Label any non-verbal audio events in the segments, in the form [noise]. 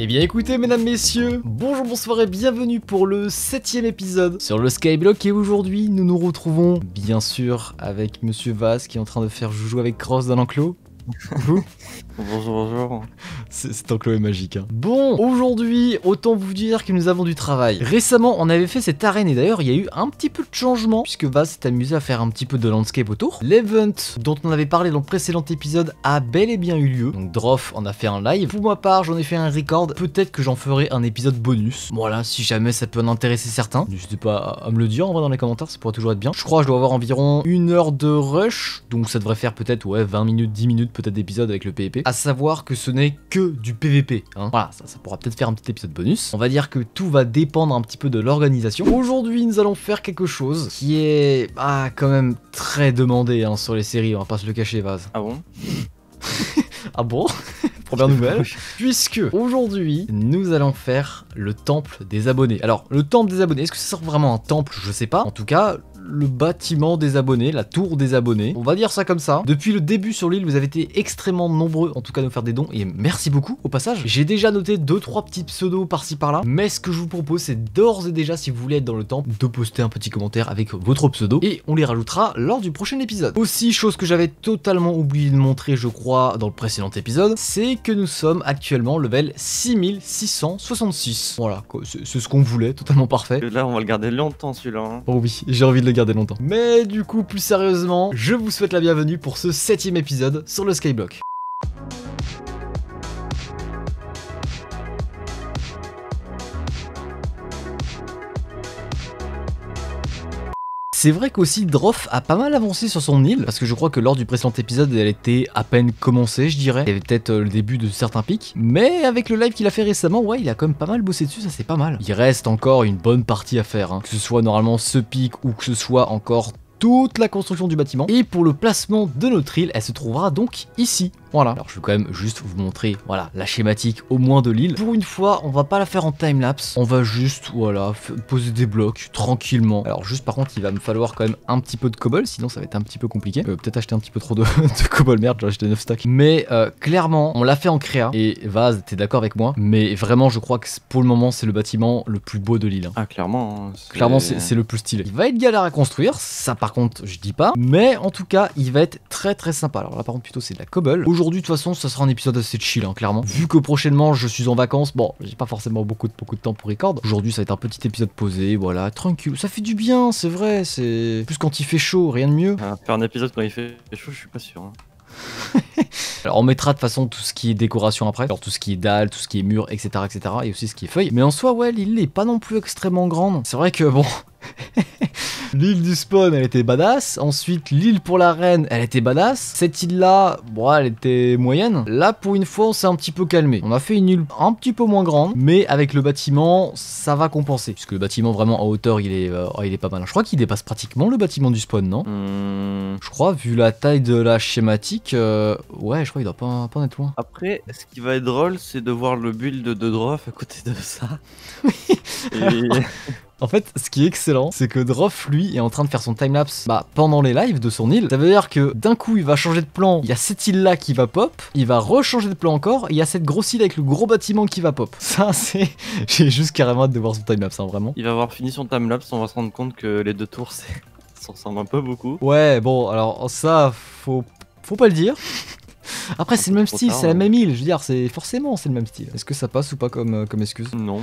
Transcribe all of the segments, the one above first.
Eh bien écoutez mesdames, messieurs, bonjour, bonsoir et bienvenue pour le septième épisode sur le Skyblock et aujourd'hui nous nous retrouvons bien sûr avec Monsieur Vaz qui est en train de faire joujou avec Cross dans l'enclos bonjour, bonjour. C'est un Chloé magique. Hein. Bon, aujourd'hui, autant vous dire que nous avons du travail. Récemment, on avait fait cette arène et d'ailleurs, il y a eu un petit peu de changement puisque Vaz s'est amusé à faire un petit peu de landscape autour. L'event dont on avait parlé dans le précédent épisode a bel et bien eu lieu. Donc Droff en a fait un live. Pour ma part, j'en ai fait un record. Peut-être que j'en ferai un épisode bonus. Voilà, si jamais ça peut en intéresser certains. N'hésitez pas à me le dire en vrai dans les commentaires, ça pourrait toujours être bien. Je crois que je dois avoir environ une heure de rush, donc ça devrait faire peut-être ouais 20 minutes, 10 minutes peut-être d'épisodes avec le PVP, à savoir que ce n'est que du PVP. Hein. Voilà, ça, pourra peut-être faire un petit épisode bonus. On va dire que tout va dépendre un petit peu de l'organisation. Aujourd'hui, nous allons faire quelque chose qui est ah, quand même très demandé hein, sur les séries, on va pas se le cacher, Vaz. Ah bon [laughs] Ah bon [laughs] Première nouvelle. Puisque aujourd'hui, nous allons faire le temple des abonnés. Alors, le temple des abonnés, est-ce que ça sort vraiment un temple Je sais pas. En tout cas, le bâtiment des abonnés, la tour des abonnés. On va dire ça comme ça. Depuis le début sur l'île, vous avez été extrêmement nombreux, en tout cas, à nous faire des dons. Et merci beaucoup au passage. J'ai déjà noté deux trois petits pseudos par-ci par-là. Mais ce que je vous propose, c'est d'ores et déjà, si vous voulez être dans le temps, de poster un petit commentaire avec votre pseudo. Et on les rajoutera lors du prochain épisode. Aussi, chose que j'avais totalement oublié de montrer, je crois, dans le précédent épisode, c'est que nous sommes actuellement level 6666. Voilà, c'est ce qu'on voulait, totalement parfait. Là, on va le garder longtemps celui-là. Hein. Oh oui, j'ai envie de le longtemps. Mais du coup, plus sérieusement, je vous souhaite la bienvenue pour ce septième épisode sur le Skyblock. C'est vrai qu'aussi Droff a pas mal avancé sur son île, parce que je crois que lors du précédent épisode, elle était à peine commencée, je dirais. Il y avait peut-être euh, le début de certains pics, mais avec le live qu'il a fait récemment, ouais, il a quand même pas mal bossé dessus, ça c'est pas mal. Il reste encore une bonne partie à faire, hein. que ce soit normalement ce pic ou que ce soit encore toute la construction du bâtiment. Et pour le placement de notre île, elle se trouvera donc ici. Voilà, Alors je vais quand même juste vous montrer voilà la schématique au moins de l'île. Pour une fois, on va pas la faire en time lapse, on va juste voilà poser des blocs tranquillement. Alors juste par contre, il va me falloir quand même un petit peu de cobble, sinon ça va être un petit peu compliqué. Euh, peut-être acheter un petit peu trop de, [laughs] cobble, merde, j'ai acheté 9 stacks. Mais euh, clairement, on l'a fait en créa et Vaz, t'es d'accord avec moi Mais vraiment, je crois que pour le moment, c'est le bâtiment le plus beau de l'île. Hein. Ah clairement. Hein, clairement, c'est le plus stylé. Il va être galère à construire, ça par contre, je dis pas, mais en tout cas, il va être très très sympa. Alors là par contre, plutôt c'est de la cobble aujourd'hui, de toute façon, ça sera un épisode assez chill, hein, clairement. Vu que prochainement, je suis en vacances, bon, j'ai pas forcément beaucoup de, beaucoup de temps pour record. Aujourd'hui, ça va être un petit épisode posé, voilà, tranquille. Ça fait du bien, c'est vrai, c'est... Plus quand il fait chaud, rien de mieux. faire un épisode quand il fait chaud, je suis pas sûr. Hein. [laughs] [laughs] Alors on mettra de façon tout ce qui est décoration après, alors tout ce qui est dalle, tout ce qui est mur, etc., etc., et aussi ce qui est feuille. Mais en soi, ouais, l'île n'est pas non plus extrêmement grande. C'est vrai que bon. [laughs] L'île du spawn, elle était badass. Ensuite, l'île pour la reine, elle était badass. Cette île-là, bon, elle était moyenne. Là, pour une fois, on s'est un petit peu calmé. On a fait une île un petit peu moins grande, mais avec le bâtiment, ça va compenser. Puisque le bâtiment, vraiment, en hauteur, il est, euh, oh, il est pas mal. Je crois qu'il dépasse pratiquement le bâtiment du spawn, non hmm crois, vu la taille de la schématique, euh, ouais, je crois qu'il doit pas, pas en être loin. Après, ce qui va être drôle, c'est de voir le build de Droff à côté de ça. [laughs] En fait, ce qui est excellent, c'est que Droff, lui, est en train de faire son timelapse bah, pendant les lives de son île. Ça veut dire que d'un coup, il va changer de plan, il y a cette île-là qui va pop, il va rechanger de plan encore, il y a cette grosse île avec le gros bâtiment qui va pop. [laughs] Ça, c'est... J'ai juste carrément hâte de voir son timelapse, hein, vraiment. Il va avoir fini son timelapse, on va se rendre compte que les deux tours, c'est ça ressemble un peu beaucoup. Ouais, bon, alors ça, faut, faut pas le dire. Après, c'est le même style, c'est la hein. même île, je veux dire, c'est forcément c'est le même style. Est-ce que ça passe ou pas comme, euh, comme excuse Non.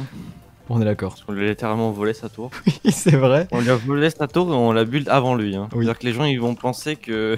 On est d'accord. On lui a littéralement volé sa tour. [laughs] oui, c'est vrai. On lui a volé sa tour et on l'a build avant lui. Hein. C'est-à-dire que les gens ils vont penser que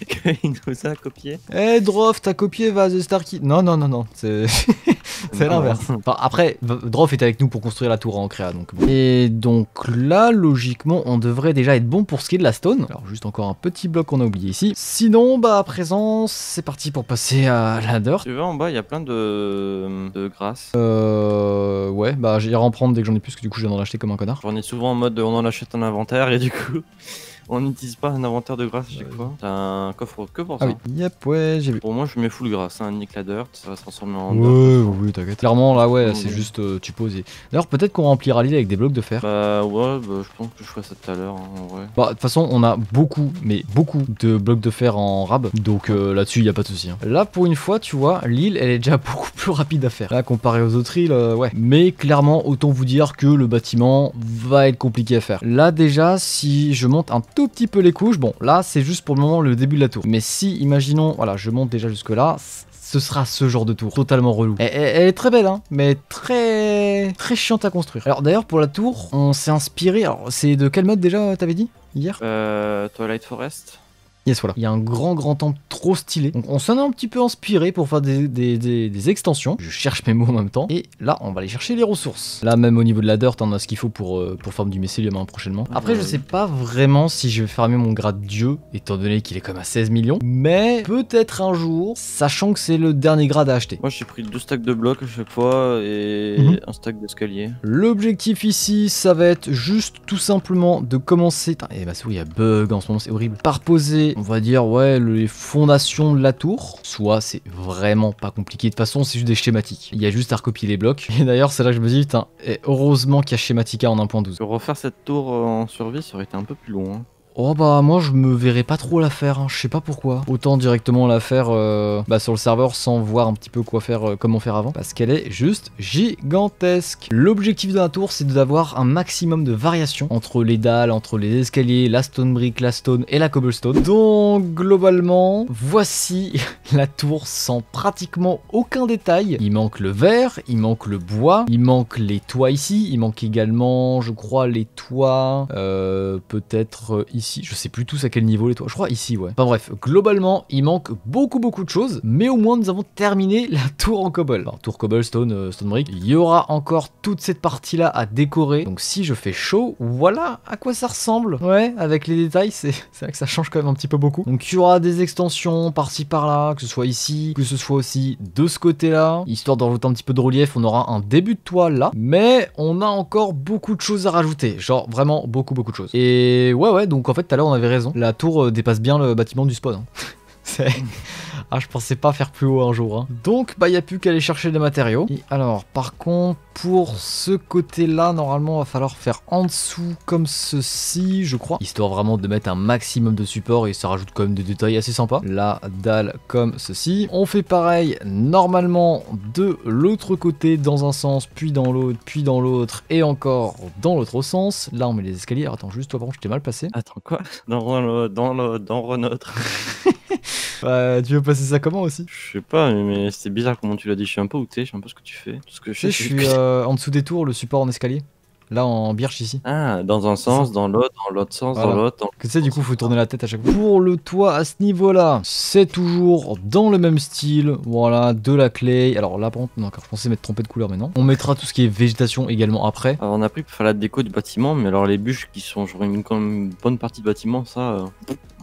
[laughs] qu'il nous a copié. Eh, hey, Droff, t'as copié va The Star Non, non, non, non. C'est [laughs] l'inverse. après, Droff est avec nous pour construire la tour en créa. Donc Et donc là, logiquement, on devrait déjà être bon pour ce qui est de la stone. Alors, juste encore un petit bloc qu'on a oublié ici. Sinon, bah à présent, c'est parti pour passer à la Tu vois, en bas, il y a plein de, de grâce. Euh. Ouais, bah j'irai en prendre dès que j'en ai plus, parce que du coup, je viens d'en acheter comme un connard. On est souvent en mode on en achète un inventaire et du coup. On n'utilise pas un inventaire de grâce à chaque fois. T'as un coffre que pour ah ça. Yep, ouais, j'ai vu. Pour moi, je mets full grâce, un éclat dirt, ça va se transformer en. Ouais, oui, t'inquiète. Clairement, là, ouais, c'est juste euh, tu poses. Et... D'ailleurs, peut-être qu'on remplira l'île avec des blocs de fer. Bah ouais, bah, je pense que je ferai ça tout à l'heure. Hein, bah, de toute façon, on a beaucoup, mais beaucoup de blocs de fer en rab. Donc euh, là-dessus, il a pas de souci. Hein. Là, pour une fois, tu vois, l'île, elle est déjà [laughs] beaucoup plus rapide à faire. Là, comparé aux autres îles, euh, ouais. Mais clairement, autant vous dire que le bâtiment va être compliqué à faire. Là, déjà, si je monte un petit peu les couches. Bon, là, c'est juste pour le moment le début de la tour. Mais si, imaginons, voilà, je monte déjà jusque là, ce sera ce genre de tour, totalement relou. Elle, est très belle, hein, mais très très chiante à construire. Alors d'ailleurs, pour la tour, on s'est inspiré, alors c'est de quel mode déjà, t'avais dit, hier euh, Twilight Forest Yes, voilà. Il y a un grand, grand temple trop stylé. Donc, on s'en est un petit peu inspiré pour faire des, extensions. Je cherche mes mots en même temps. Et là, on va aller chercher les ressources. Là, même au niveau de la dirt, on a ce qu'il faut pour, euh, pour former du mycélium hein, prochainement. Après, je sais pas vraiment si je vais fermer mon grade dieu, étant donné qu'il est comme à 16 millions. Mais peut-être un jour, sachant que c'est le dernier grade à acheter. Moi, j'ai pris deux stacks de blocs à chaque fois et mhm. un stack d'escalier. L'objectif ici, ça va être juste tout simplement de commencer... et eh bah, ben, c'est où il y a bug en ce moment, c'est horrible. Par poser on va dire, ouais, les fondations de la tour. Soit c'est vraiment pas compliqué. De toute façon, c'est juste des schématiques. Il y a juste à recopier les blocs. Et d'ailleurs, c'est là que je me dis, putain, heureusement qu'il y a schématica en 1.12. Refaire cette tour euh, en survie, ça aurait été un peu plus long. Hein. Oh bah moi je me verrais pas trop la faire, hein. je sais pas pourquoi. Autant directement la faire euh, bah, sur le serveur sans voir un petit peu quoi faire, euh, comment faire avant. Parce qu'elle est juste gigantesque. L'objectif de la tour c'est d'avoir un maximum de variations entre les dalles, entre les escaliers, la stone brick, la stone et la cobblestone. Donc globalement voici [laughs] la tour sans pratiquement aucun détail. Il manque le verre, il manque le bois, il manque les toits ici, il manque également je crois les toits euh, peut-être je sais plus tous à quel niveau les toits. Je crois ici, ouais. Enfin bref, globalement, il manque beaucoup beaucoup de choses, mais au moins nous avons terminé [laughs] la tour en cobble. tour cobble, stone, euh, stone brick. Il y aura encore toute cette partie-là à décorer. Donc si je fais chaud, voilà à quoi ça ressemble. Ouais, avec les détails, [laughs] c'est vrai que ça change quand même un petit peu beaucoup. Donc il y aura des extensions par-ci par-là, que ce soit ici, que ce soit aussi de ce côté-là. Histoire d'ajouter un petit peu de relief, on aura un début de toile là, mais on a encore beaucoup de choses à rajouter. Genre vraiment beaucoup beaucoup de choses. Et ouais ouais, donc en fait, tout à l'heure, on avait raison. La tour euh, dépasse bien le bâtiment du spawn. [laughs] Ah, je pensais pas faire plus haut un jour. Hein. Donc, bah, il n'y a plus qu'à aller chercher des matériaux. alors, par contre, pour ce côté-là, normalement, il va falloir faire en dessous comme ceci, je crois. Histoire vraiment de mettre un maximum de support et ça rajoute quand même des détails assez sympas. La dalle comme ceci. On fait pareil, normalement, de l'autre côté, dans un sens, puis dans l'autre, puis dans l'autre, et encore dans l'autre sens. Là, on met les escaliers. attends, juste toi, par je t'ai mal passé. Attends, quoi Dans, le, dans, le, dans l'autre. [laughs] Bah, tu veux passer ça comment aussi Je sais pas, mais c'était bizarre comment tu l'as dit. Je suis un peu où t'es, je sais un peu ce que tu fais. Tout ce que je, sais, je suis euh, en dessous des tours, le support en escalier. Là, en birche ici. Ah, dans un sens, dans l'autre, dans l'autre sens, dans l'autre. Tu sais, du coup, faut tourner la tête à chaque fois. Pour le toit à ce niveau-là, c'est toujours dans le même style. Voilà, de la clé Alors là, par contre, non, car je pensais mettre trompé de couleur, mais non. On mettra tout ce qui est végétation également après. Alors, on a pris pour faire la déco du bâtiment, mais alors les bûches qui sont, genre, une, bonne partie du bâtiment, ça, euh,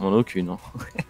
on en a aucune. Hein. [laughs]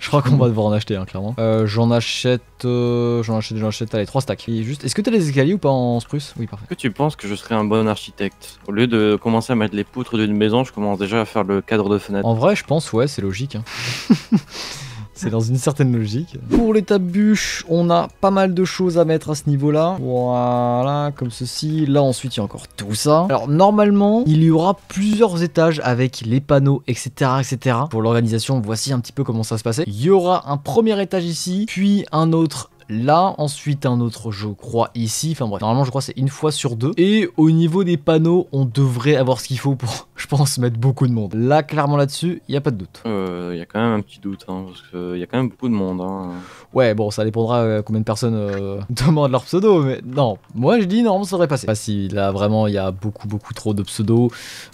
je crois qu'on va hmm. devoir en acheter, clairement. Euh, j'en achète, euh, j'en achète, j'en achète, allez, 3 stacks. juste, est-ce que t'as des escaliers ou pas en spruce Oui, parfait. Est-ce que tu penses que je serais un bon architecte Au lieu de commencer à mettre les poutres d'une maison, je commence déjà à faire le cadre de fenêtre. En vrai, je pense, ouais, c'est logique. Hein. [laughs] C'est dans une certaine logique. Pour l'étape bûche, on a pas mal de choses à mettre à ce niveau-là. Voilà, comme ceci. Là, ensuite, il y a encore tout ça. Alors, normalement, il y aura plusieurs étages avec les panneaux, etc., etc. Pour l'organisation, voici un petit peu comment ça se passait. Il y aura un premier étage ici, puis un autre là, ensuite un autre je crois ici, enfin bref, normalement je crois c'est une fois sur deux. Et au niveau des panneaux, on devrait avoir ce qu'il faut pour, [laughs] je pense, mettre beaucoup de monde. Là, clairement là-dessus, il n'y a pas de doute. Euh, il y a quand même un petit doute, hein, parce qu'il y a quand même beaucoup de monde. Hein. Ouais, bon, ça dépendra euh, combien de personnes euh, [laughs] demandent leur pseudo, mais non, moi je dis normalement, ça devrait passer. Pas si là vraiment il y a beaucoup beaucoup trop de pseudos.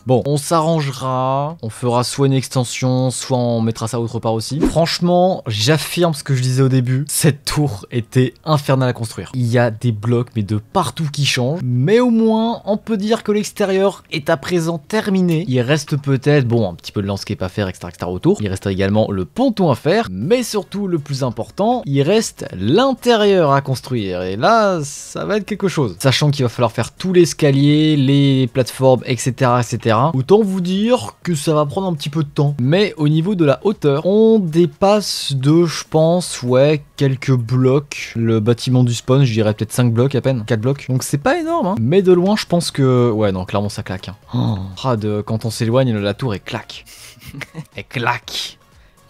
Bon, on s'arrangera, on fera soit une extension, soit on mettra ça autre part aussi. Franchement, j'affirme ce que je disais au début, cette tour est infernal à construire. Il y a des blocs mais de partout qui changent, mais au moins on peut dire que l'extérieur est à présent terminé. Il reste peut-être, bon, un petit peu de landscape à faire, etc., etc. autour. Il reste également le ponton à faire, mais surtout le plus important, il reste l'intérieur à construire. Et là, ça va être quelque chose. Sachant qu'il va falloir faire tout l'escalier, les plateformes, etc., etc. Autant vous dire que ça va prendre un petit peu de temps. Mais au niveau de la hauteur, on dépasse de, je pense, ouais, quelques blocs le bâtiment du spawn, je dirais peut-être 5 blocs à peine, 4 blocs. Donc c'est pas énorme, hein. mais de loin, je pense que... Ouais, non, clairement, ça claque. Hein. Oh. Ah, quand on s'éloigne, la tour, et claque. [laughs] et claque.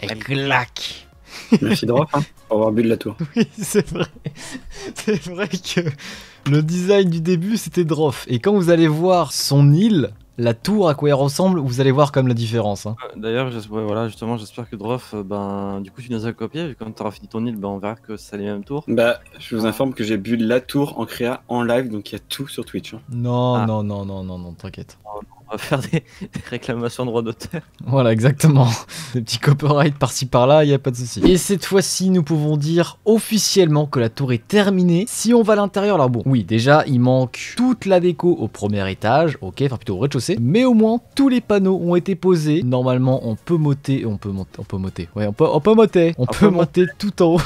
et claque. Merci Droff, hein, pour avoir bu de la tour. [laughs] Oui, c'est vrai. C'est vrai que le design du début, c'était Droff. Et quand vous allez voir son île, la tour à quoi elle ressemble, vous allez voir comme la différence. Hein. Euh, d'ailleurs, voilà, justement, j'espère que DROF, euh, ben, du coup, tu nous as copié. Quand tu auras fini ton île, ben, on verra que c'est les mêmes tours. Bah, je vous informe que j'ai bu la tour en créa en live, donc il y a tout sur Twitch. Hein. Non, ah. non, non, non, non, non, t'inquiète. Oh, on euh, va faire [laughs] des, réclamations de droits d'auteur. Voilà, exactement. [laughs] Des petits copyrights par-ci par-là, il n'y a pas de souci. Et cette fois-ci, nous pouvons dire officiellement que la tour est terminée. Si on va à l'intérieur, alors bon, oui, déjà, il manque toute la déco au premier étage, ok, enfin plutôt au rez-de-chaussée, mais au moins, tous les panneaux ont été posés. Normalement, on peut moter, on peut monter, on peut moter, ouais, on peut, on peut moter, on, peut, monter tout en haut.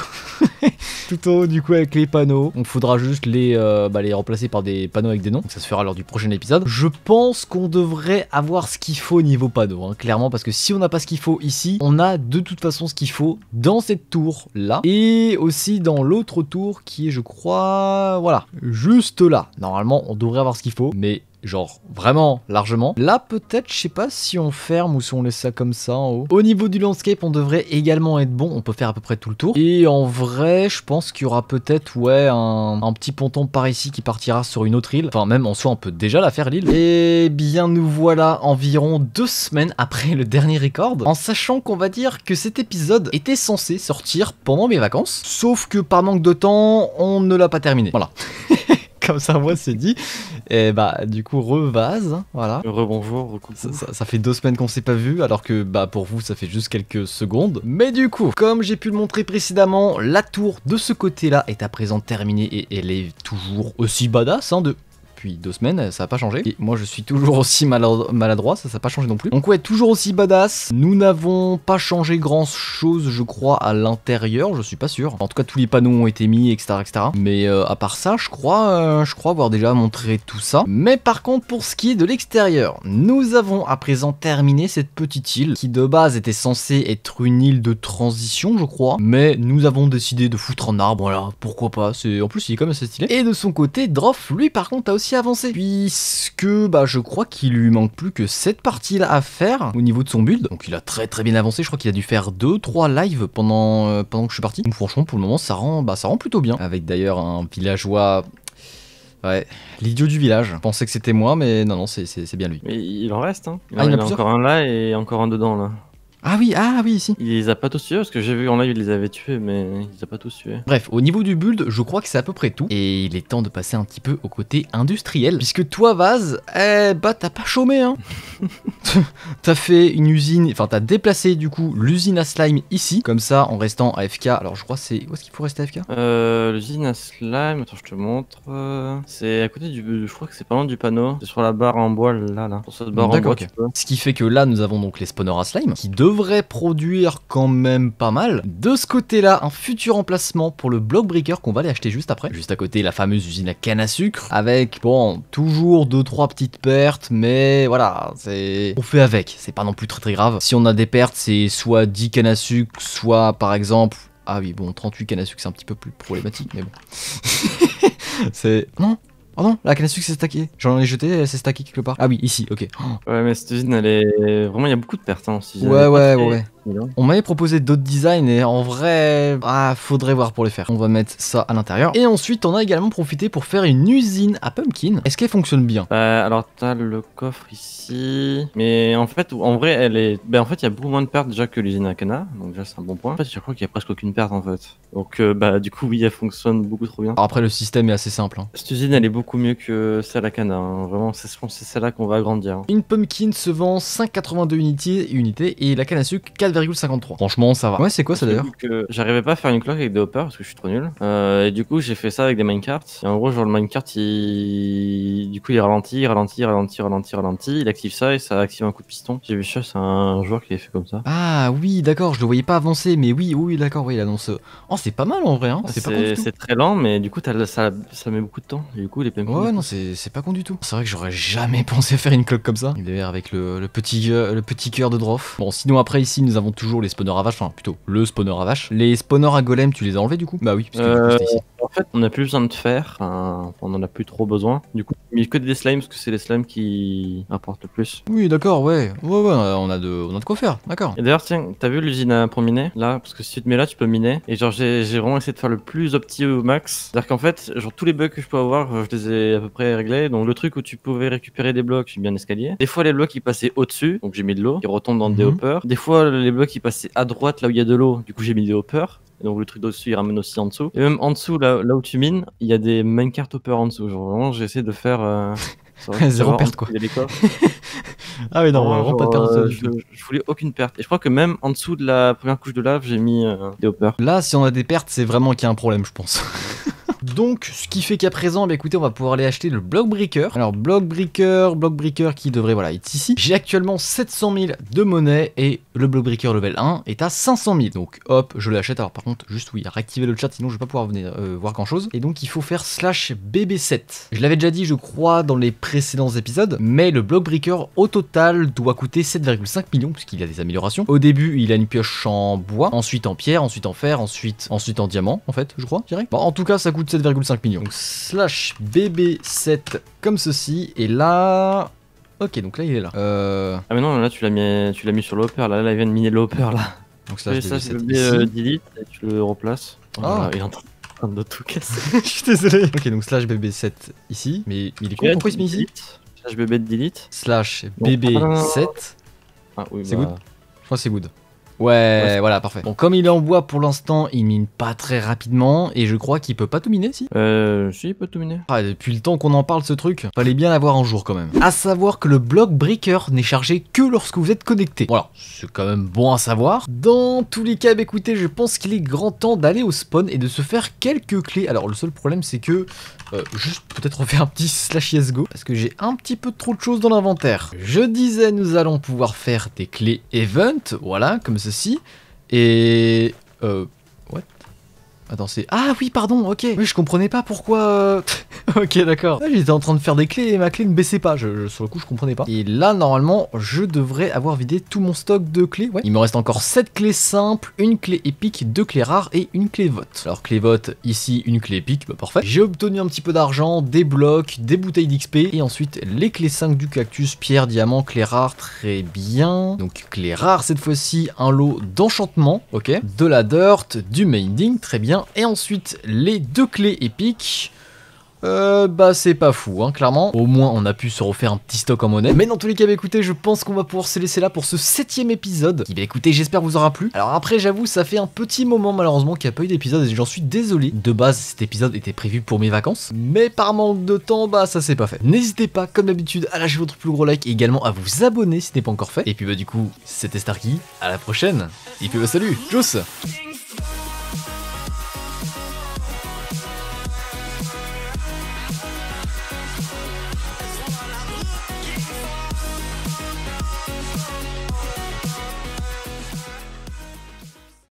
[laughs] tout en haut, du coup, avec les panneaux. On faudra juste les, euh, bah, les remplacer par des panneaux avec des noms. ça se fera lors du prochain épisode. Je pense qu'on devrait avoir ce qu'il faut niveau panneau, hein, clairement, parce que si on n'a pas ce qu'il faut ici, on a de toute façon ce qu'il faut dans cette tour là, et aussi dans l'autre tour qui est, je crois, voilà, juste là. Normalement, on devrait avoir ce qu'il faut, mais genre vraiment largement. Là peut-être, je sais pas si on ferme ou si on laisse ça comme ça en haut. Au niveau du landscape, on devrait également être bon, on peut faire à peu près tout le tour. Et en vrai, je pense qu'il y aura peut-être, ouais, un, un, petit ponton par ici qui partira sur une autre île. Enfin même en soi, on peut déjà la faire l'île. Et eh bien nous voilà environ deux semaines après le dernier record, en sachant qu'on va dire que cet épisode était censé sortir pendant mes vacances. Sauf que par manque de temps, on ne l'a pas terminé. Voilà. [laughs] [laughs] comme ça, moi, c'est dit. Et bah, du coup, revase, hein, voilà. Rebonjour, bonjour Ça, ça, ça, fait deux semaines qu'on s'est pas vu, alors que bah pour vous, ça fait juste quelques secondes. Mais du coup, comme j'ai pu le montrer précédemment, la tour de ce côté-là est à présent terminée et elle est toujours aussi badass, hein, de deux semaines, ça n'a pas changé. Et moi je suis toujours aussi maladroit, ça n'a pas changé non plus. Donc ouais, toujours aussi badass. Nous n'avons pas changé grand chose, je crois, à l'intérieur, je suis pas sûr. En tout cas, tous les panneaux ont été mis, etc. etc. Mais euh, à part ça, je crois, euh, je crois avoir déjà montré tout ça. Mais par contre, pour ce qui est de l'extérieur, nous avons à présent terminé cette petite île qui de base était censée être une île de transition, je crois. Mais nous avons décidé de foutre un arbre, voilà, pourquoi pas. En plus, il est quand même assez stylé. Et de son côté, Drof lui, par contre, a aussi avancé. Puisque bah, je crois qu'il lui manque plus que cette partie-là à faire au niveau de son build. Donc il a très très bien avancé. Je crois qu'il a dû faire 2-3 lives pendant, euh, pendant que je suis parti. Donc franchement, pour le moment, ça rend, bah, ça rend plutôt bien. Avec d'ailleurs un villageois Ouais, l'idiot du village. Je pensais que c'était moi, mais non, non, c'est bien lui. Mais il en reste, hein. Ah, il, a encore un là et encore un dedans, là. Ah oui, ah oui, ici Il les a pas tous tués parce que j'ai vu en live, il les avait tués, mais il les a pas tous tués. Bref, au niveau du build, je crois que c'est à peu près tout. Et il est temps de passer un petit peu au côté industriel. Puisque toi, Vaz, eh bah t'as pas chômé, hein. [laughs] t'as fait une usine, enfin t'as déplacé du coup l'usine à slime ici, comme ça en restant à AFK. Alors je crois c'est. Où est-ce qu'il faut rester AFK Euh. L'usine à slime, attends, je te montre. C'est à côté du. Je crois que c'est pas loin du panneau. C'est sur la barre en bois là, là. Sur cette barre en bois. Ce qui fait que là, nous avons donc les spawners à slime qui deux devrait produire quand même pas mal. De ce côté-là, un futur emplacement pour le bloc breaker qu'on va aller acheter juste après. Juste à côté, la fameuse usine à canne à sucre, avec, bon, toujours 2-3 petites pertes, mais voilà, c'est... On fait avec, c'est pas non plus très très grave. Si on a des pertes, c'est soit 10 cannes à sucre, soit par exemple... Ah oui, bon, 38 cannes à sucre, c'est un petit peu plus problématique, mais bon. [laughs] c'est... Non Oh non, la canne à sucre s'est stackée. J'en ai jeté, elle s'est stackée quelque part. Ah oui, ici, ok. Ouais, mais cette usine, elle est. Vraiment, il y a beaucoup de pertes. Hein, si ouais, ouais, ah, ouais, ouais. On m'avait proposé d'autres designs et en vrai, ah, faudrait voir pour les faire. On va mettre ça à l'intérieur. Et ensuite, on a également profité pour faire une usine à pumpkin. Est-ce qu'elle fonctionne bien euh, Alors, t'as le coffre ici. Mais en fait, en vrai, elle est. Ben, en fait, il y a beaucoup moins de pertes déjà que l'usine à Cana. Donc, déjà, c'est un bon point. En fait, je crois qu'il y a presque aucune perte en fait. Donc, euh, bah, du coup, oui, elle fonctionne beaucoup trop bien. après, le système est assez simple. Hein. Cette usine, elle est beaucoup mieux que celle à Cana. Hein. Vraiment, c'est celle-là qu'on va agrandir. Une pumpkin se vend 5,82 unités, et la canne à sucre 4 Franchement, ça va. Ouais, c'est quoi ça d'ailleurs J'arrivais pas à faire une cloque avec des hoppers parce que je suis trop nul. Euh, et du coup, j'ai fait ça avec des minecarts. Et en gros, genre le minecart, il... du coup, il ralentit, ralentit, ralentit, ralentit, ralentit. Il active ça et ça active un coup de piston. J'ai vu ça, c'est un joueur qui l'a fait comme ça. Ah oui, d'accord, je le voyais pas avancer, mais oui, oui, d'accord, oui, il annonce. Euh. Oh, c'est pas mal en vrai. Hein. C'est très lent, mais du coup, ça, ça met beaucoup de temps. du coup, les plein Ouais, non, c'est pas con du tout. C'est vrai que j'aurais jamais [laughs] pensé à faire une cloque comme ça. Il avec le, petit, euh, le petit cœur de Droff. Bon, sinon après ici, nous avons toujours les spawners à vache, enfin plutôt le spawner à vache. Les spawners à golem, tu les as enlevés du coup Bah oui, parce que euh, ici. En fait, on n'a plus besoin de faire, on en a plus trop besoin. Du coup, mis que des slimes parce que c'est les slimes qui apportent le plus. Oui, d'accord, ouais. Ouais, ouais, on a de, on quoi faire, d'accord. Et d'ailleurs, tiens, t'as vu l'usine pour miner Là, parce que si tu te mets là, tu peux miner. Et genre, j'ai vraiment essayé de faire le plus opti au max. C'est-à-dire qu'en fait, genre, tous les bugs que je peux avoir, euh, je les ai à peu près réglés. Donc, le truc où tu pouvais récupérer des blocs, j'ai suis bien escalier. Des fois, les blocs, ils passaient au-dessus, donc j'ai mis de l'eau, qui retombe dans des mhm. hoppers. Des fois, les blocs, ils passaient à droite, là où il y a de l'eau, du coup, j'ai mis des hoppers donc le truc dessus il ramène aussi en dessous. Et même en dessous, là, où tu mines, il y a des minecart hoppers en dessous. Genre vraiment, j'essaie de faire. Euh, [laughs] zéro perte quoi. [laughs] ah oui, non, vraiment pas de perte. Euh, je, voulais aucune perte. Et je crois que même en dessous de la première couche de lave, j'ai mis euh, des hoppers. Là, si on a des pertes, c'est vraiment qu'il y a un problème, je pense. [laughs] Donc, ce qui fait qu'à présent, bah, écoutez, on va pouvoir aller acheter le block breaker. Alors, block breaker, block breaker qui devrait, voilà, être ici. J'ai actuellement 700 000 de monnaie et le block breaker level 1 est à 500 000. Donc, hop, je l'achète. Alors, par contre, juste oui, réactiver le chat, sinon je vais pas pouvoir venir euh, voir grand chose. Et donc, il faut faire slash bb7. Je l'avais déjà dit, je crois, dans les précédents épisodes, mais le block breaker au total doit coûter 7,5 millions puisqu'il a des améliorations. Au début, il a une pioche en bois, ensuite en pierre, ensuite en fer, ensuite, ensuite en diamant, en fait, je crois, direct. Bon, en tout cas, ça coûte 7,5 millions. Donc slash BB7 comme ceci. Et là... Ok, donc là il est là. Euh, ah mais non, là tu l'as mis, tu l'as mis sur l'hopper. Là, là, il vient de miner l'hopper là. Donc slash BB7 ça, euh, delete et tu le replaces. Ah. il est en train de tout casser. [laughs] Je suis désolé. Ok, donc slash BB7 ici. Mais il est con. Pourquoi il se met ici Slash BB delete. Slash BB7. Ah oui, c'est bah. good. Je crois c'est good. Ouais, voilà, parfait. Bon, comme il est en bois pour l'instant, il mine pas très rapidement et je crois qu'il peut pas tout miner, si Euh, si, il peut tout miner. Ah, depuis le temps qu'on en parle, ce truc, fallait bien l'avoir un jour quand même. À savoir que le bloc breaker n'est chargé que lorsque vous êtes connecté. Voilà, c'est quand même bon à savoir. Dans tous les cas, bah, écoutez, je pense qu'il est grand temps d'aller au spawn et de se faire quelques clés. Alors, le seul problème, c'est que euh, juste peut-être on fait un petit slash yes go parce que j'ai un petit peu trop de choses dans l'inventaire. Je disais, nous allons pouvoir faire des clés event, voilà, comme c'est ceci. Et euh, Attends, Ah oui, pardon, ok. Oui, je comprenais pas pourquoi... Euh, [laughs] ok, d'accord. Ah, j'étais en train de faire des clés et ma clé ne baissait pas. Je, sur le coup, je comprenais pas. Et là, normalement, je devrais avoir vidé tout mon stock de clés. Ouais. Il me reste encore 7 clés simples, une clé épique, deux clés rares et une clé vote. Alors, clé vote, ici, une clé épique, bah parfait. J'ai obtenu un petit peu d'argent, des blocs, des bouteilles d'XP et ensuite les clés 5 du cactus, pierre, diamant, clé rare, très bien. Donc, clé rare cette fois-ci, un lot d'enchantement, ok. De la dirt, du mending très bien et ensuite, les deux clés épiques. Euh, bah c'est pas fou, hein, clairement. Au moins on a pu se refaire un petit stock en monnaie. Mais dans tous les cas, bah, écoutez, je pense qu'on va pouvoir se laisser là pour ce septième épisode. Qui, bah écoutez, j'espère vous aura plu. Alors après, j'avoue, ça fait un petit moment malheureusement qu'il n'y a pas eu d'épisode et j'en suis désolé. De base, cet épisode était prévu pour mes vacances. Mais par manque de temps, bah ça s'est pas fait. N'hésitez pas, comme d'habitude, à lâcher votre plus gros like et également à vous abonner si ce n'est pas encore fait. Et puis bah du coup, c'était Starkey, à la prochaine. Et puis bah salut, tchuss